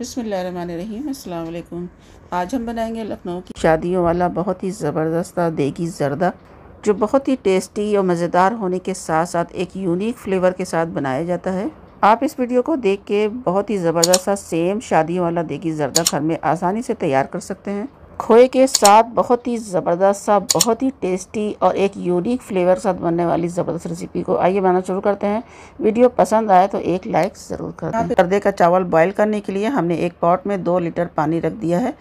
अस्सलाम वालेकुम आज हम बनाएंगे लखनऊ की शादियों वाला बहुत ही ज़बरदस्त देगी जरदा जो बहुत ही टेस्टी और मज़ेदार होने के साथ साथ एक यूनिक फ्लेवर के साथ बनाया जाता है आप इस वीडियो को देख के बहुत ही ज़बरदस्त सेम शादियों वाला देगी ज़रदा घर में आसानी से तैयार कर सकते हैं खोए के साथ बहुत ही ज़बरदस्त सा बहुत ही टेस्टी और एक यूनिक फ्लेवर के साथ बनने वाली ज़बरदस्त रेसिपी को आइए बनाना शुरू करते हैं वीडियो पसंद आए तो एक लाइक ज़रूर कर दें पर्दे का चावल बॉईल करने के लिए हमने एक पॉट में दो लीटर पानी रख दिया है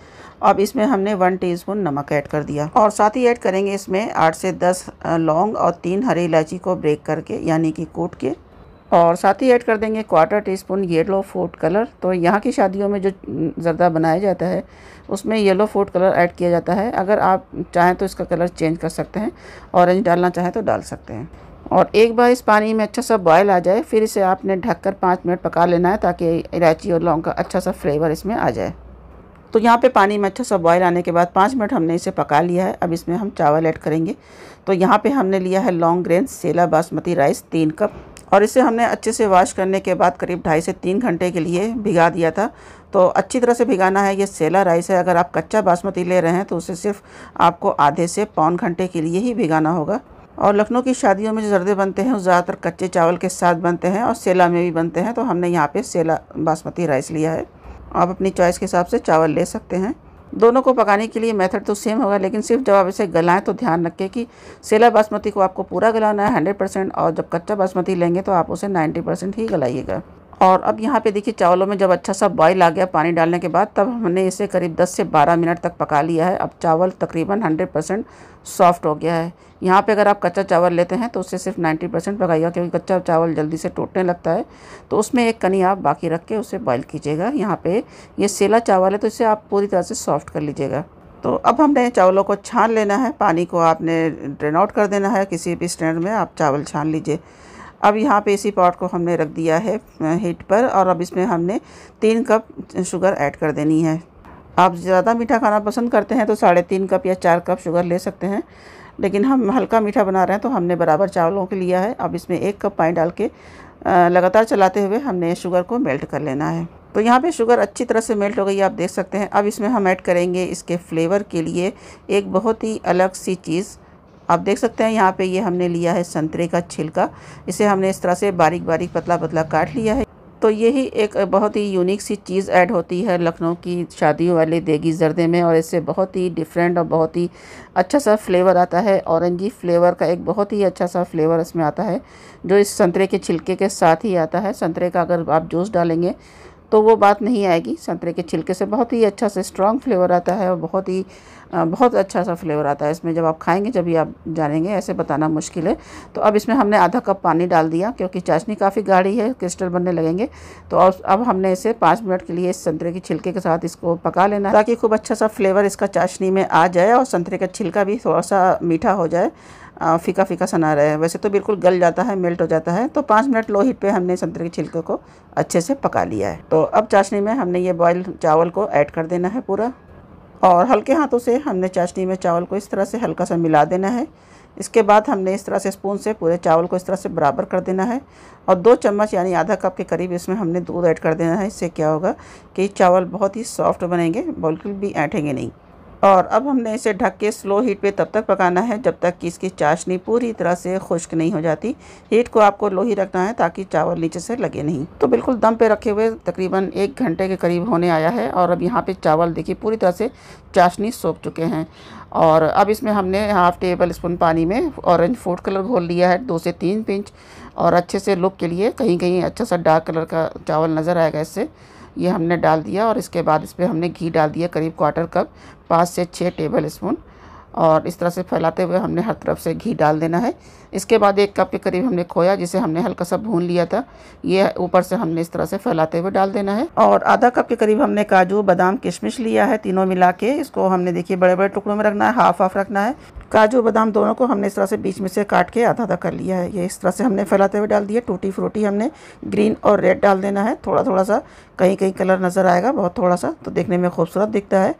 अब इसमें हमने वन टीस्पून नमक ऐड कर दिया और साथ ही ऐड करेंगे इसमें आठ से दस लौंग और तीन हरी इलायची को ब्रेक करके यानी कि कूट के और साथ ही ऐड कर देंगे quarter teaspoon yellow food colour तो यहाँ की शादियों में जो जर्दा बनाया जाता है उसमें येलो फूड कलर ऐड किया जाता है अगर आप चाहें तो इसका कलर चेंज कर सकते हैं ऑरेंज डालना चाहें तो डाल सकते हैं और एक बार इस पानी में अच्छा सा बॉयल आ जाए फिर इसे आपने कर पाँच मिनट पका लेना है ताकि इलायची और लौंग का अच्छा सा फ्लेवर इसमें आ जाए तो यहाँ पे पानी में अच्छा सा बॉयल आने के बाद पाँच मिनट हमने इसे पका लिया है अब इसमें हम चावल ऐड करेंगे तो यहाँ पे हमने लिया है long grain sella basmati rice तीन कप और इसे हमने अच्छे से वॉश करने के बाद करीब ढाई से तीन घंटे के लिए भिगा दिया था तो अच्छी तरह से भिगाना है ये सेला राइस है अगर आप कच्चा बासमती ले रहे हैं तो उसे सिर्फ आपको आधे से पौन घंटे के लिए ही भिगाना होगा और लखनऊ की शादियों में जो जर्दे बनते हैं वो ज़्यादातर कच्चे चावल के साथ बनते हैं और सेला में भी बनते हैं तो हमने यहाँ पे सेला बासमती राइस लिया है आप अपनी चॉइस के हिसाब से चावल ले सकते हैं दोनों को पकाने के लिए मेथड तो सेम होगा लेकिन सिर्फ जब आप इसे गलाएं तो ध्यान रखें कि सेला बासमती को आपको पूरा गलाना है हंड्रेड परसेंट और जब कच्चा बासमती लेंगे तो आप उसे नाइन्टी परसेंट ही गलाइएगा और अब यहाँ पे देखिए चावलों में जब अच्छा सा बॉईल आ गया पानी डालने के बाद तब हमने इसे करीब 10 से 12 मिनट तक पका लिया है अब चावल तकरीबन 100 परसेंट सॉफ्ट हो गया है यहाँ पे अगर आप कच्चा चावल लेते हैं तो उसे सिर्फ 90 परसेंट पकाइएगा क्योंकि कच्चा चावल जल्दी से टूटने लगता है तो उसमें एक कनी आप बाकी रख के उसे बॉयल कीजिएगा यहाँ पर ये सेला चावल है तो इसे आप पूरी तरह से सॉफ्ट कर लीजिएगा तो अब हमने चावलों को छान लेना है पानी को आपने ड्रेन आउट कर देना है किसी भी स्टैंड में आप चावल छान लीजिए अब यहाँ पे इसी पॉट को हमने रख दिया है हीट पर और अब इसमें हमने तीन कप शुगर ऐड कर देनी है आप ज़्यादा मीठा खाना पसंद करते हैं तो साढ़े तीन कप या चार कप शुगर ले सकते हैं लेकिन हम हल्का मीठा बना रहे हैं तो हमने बराबर चावलों के लिया है अब इसमें एक कप पानी डाल के लगातार चलाते हुए हमने शुगर को मेल्ट कर लेना है तो यहाँ पे शुगर अच्छी तरह से मेल्ट हो गई आप देख सकते हैं अब इसमें हम ऐड करेंगे इसके फ्लेवर के लिए एक बहुत ही अलग सी चीज़ आप देख सकते हैं यहाँ पे ये हमने लिया है संतरे का छिलका इसे हमने इस तरह से बारीक बारीक पतला पतला काट लिया है तो यही एक बहुत ही यूनिक सी चीज़ ऐड होती है लखनऊ की शादियों वाले देगी जर्दे में और इससे बहुत ही डिफरेंट और बहुत ही अच्छा सा फ्लेवर आता है औरंगी फ्लेवर का एक बहुत ही अच्छा सा फ्लेवर इसमें आता है जो इस संतरे के छिलके के साथ ही आता है संतरे का अगर आप जूस डालेंगे तो वो बात नहीं आएगी संतरे के छिलके से बहुत ही अच्छा से स्ट्रॉन्ग फ्लेवर आता है और बहुत ही बहुत अच्छा सा फ्लेवर आता है इसमें जब आप खाएंगे जब भी आप जानेंगे ऐसे बताना मुश्किल है तो अब इसमें हमने आधा कप पानी डाल दिया क्योंकि चाशनी काफ़ी गाढ़ी है क्रिस्टल बनने लगेंगे तो अब हमने इसे पाँच मिनट के लिए इस संतरे के छिलके के साथ इसको पका लेना ताकि खूब अच्छा सा फ्लेवर इसका चाशनी में आ जाए और संतरे का छिलका भी थोड़ा सा मीठा हो जाए फ़ीका फ़ीका सना रहे हैं वैसे तो बिल्कुल गल जाता है मेल्ट हो जाता है तो पाँच मिनट लो हीट पे हमने संतरे के छिलके को अच्छे से पका लिया है तो अब चाशनी में हमने ये बॉयल चावल को ऐड कर देना है पूरा और हल्के हाथों से हमने चाशनी में चावल को इस तरह से हल्का सा मिला देना है इसके बाद हमने इस तरह से स्पून से पूरे चावल को इस तरह से बराबर कर देना है और दो चम्मच यानी आधा कप के करीब इसमें हमने दूध ऐड कर देना है इससे क्या होगा कि चावल बहुत ही सॉफ्ट बनेंगे बिल्कुल भी ऐठेंगे नहीं और अब हमने इसे ढक के स्लो हीट पे तब तक पकाना है जब तक कि इसकी चाशनी पूरी तरह से खुश्क नहीं हो जाती हीट को आपको लो ही रखना है ताकि चावल नीचे से लगे नहीं तो बिल्कुल दम पे रखे हुए तकरीबन एक घंटे के करीब होने आया है और अब यहाँ पे चावल देखिए पूरी तरह से चाशनी सोख चुके हैं और अब इसमें हमने हाफ़ टेबल स्पून पानी में औरेंज फूड कलर घोल लिया है दो से तीन पिंच और अच्छे से लुक के लिए कहीं कहीं अच्छा सा डार्क कलर का चावल नज़र आएगा इससे ये हमने डाल दिया और इसके बाद इस पर हमने घी डाल दिया करीब क्वार्टर कप पाँच से छः टेबल स्पून और इस तरह से फैलाते हुए हमने हर तरफ से घी डाल देना है इसके बाद एक कप के करीब हमने खोया जिसे हमने हल्का सा भून लिया था ये ऊपर से हमने इस तरह से फैलाते हुए डाल देना है और आधा कप के करीब हमने काजू बादाम किशमिश लिया है तीनों मिला के इसको हमने देखिए बड़े बड़े टुकड़ों में रखना है हाफ हाफ रखना है काजू बादाम दोनों को हमने इस तरह से बीच में से काट के आधा आधा कर लिया है ये इस तरह से हमने फैलाते हुए डाल दिया टूटी फ्रूटी हमने ग्रीन और रेड डाल देना है थोड़ा थोड़ा सा कहीं कहीं कलर नज़र आएगा बहुत थोड़ा सा तो देखने में खूबसूरत दिखता है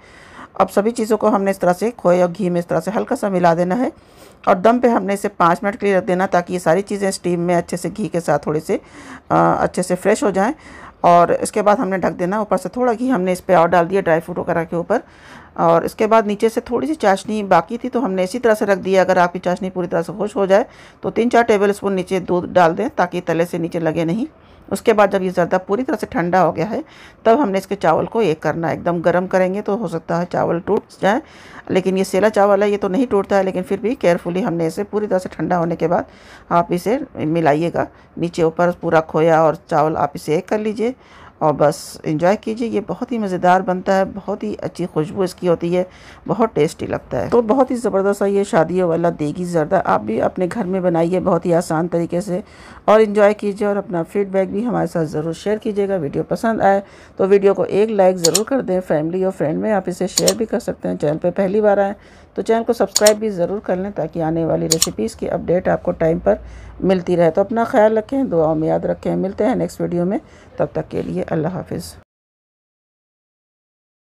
अब सभी चीज़ों को हमने इस तरह से खोए और घी में इस तरह से हल्का सा मिला देना है और दम पे हमने इसे पाँच मिनट के लिए रख देना ताकि ये सारी चीज़ें स्टीम में अच्छे से घी के साथ थोड़े से आ, अच्छे से फ्रेश हो जाएं और इसके बाद हमने ढक देना ऊपर से थोड़ा घी हमने इस पर और डाल दिया ड्राई फ्रूट वगैरह के ऊपर और इसके बाद नीचे से थोड़ी सी चाशनी बाकी थी तो हमने इसी तरह से रख दिया अगर आपकी चाशनी पूरी तरह से खुश हो जाए तो तीन चार टेबल स्पून नीचे दूध डाल दें ताकि तले से नीचे लगे नहीं उसके बाद जब ये ज़्यादा पूरी तरह से ठंडा हो गया है तब हमने इसके चावल को एक करना है एकदम गर्म करेंगे तो हो सकता है चावल टूट जाए लेकिन ये सेला चावल है ये तो नहीं टूटता है लेकिन फिर भी केयरफुली हमने इसे पूरी तरह से ठंडा होने के बाद आप इसे मिलाइएगा नीचे ऊपर पूरा खोया और चावल आप इसे एक कर लीजिए और बस इंजॉय कीजिए ये बहुत ही मज़ेदार बनता है बहुत ही अच्छी खुशबू इसकी होती है बहुत टेस्टी लगता है तो बहुत ही ज़बरदस्त है ये शादियों वाला देगी ज़रदा आप भी अपने घर में बनाइए बहुत ही आसान तरीके से और इन्जॉय कीजिए और अपना फीडबैक भी हमारे साथ ज़रूर शेयर कीजिएगा वीडियो पसंद आए तो वीडियो को एक लाइक ज़रूर कर दें फैमिली और फ्रेंड में आप इसे शेयर भी कर सकते हैं चैनल पर पहली बार आएँ तो चैनल को सब्सक्राइब भी ज़रूर कर लें ताकि आने वाली रेसिपीज़ की अपडेट आपको टाइम पर मिलती रहे तो अपना ख्याल रखें दुआओं में याद रखें मिलते हैं नेक्स्ट वीडियो में तब तक के लिए अल्लाह हाफिज़